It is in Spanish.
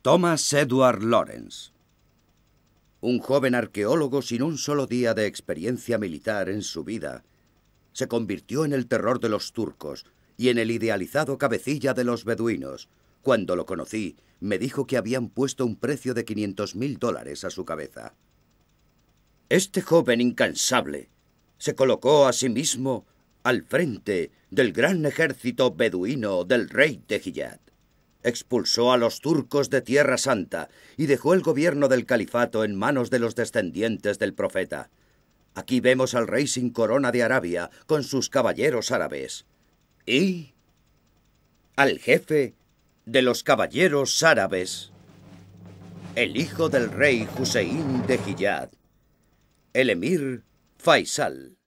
Thomas Edward Lawrence, un joven arqueólogo sin un solo día de experiencia militar en su vida, se convirtió en el terror de los turcos y en el idealizado cabecilla de los beduinos. Cuando lo conocí, me dijo que habían puesto un precio de 500 mil dólares a su cabeza. Este joven incansable se colocó a sí mismo al frente del gran ejército beduino del rey de expulsó a los turcos de Tierra Santa y dejó el gobierno del califato en manos de los descendientes del profeta. Aquí vemos al rey sin corona de Arabia con sus caballeros árabes. Y al jefe de los caballeros árabes, el hijo del rey Hussein de Hiyad, el emir Faisal.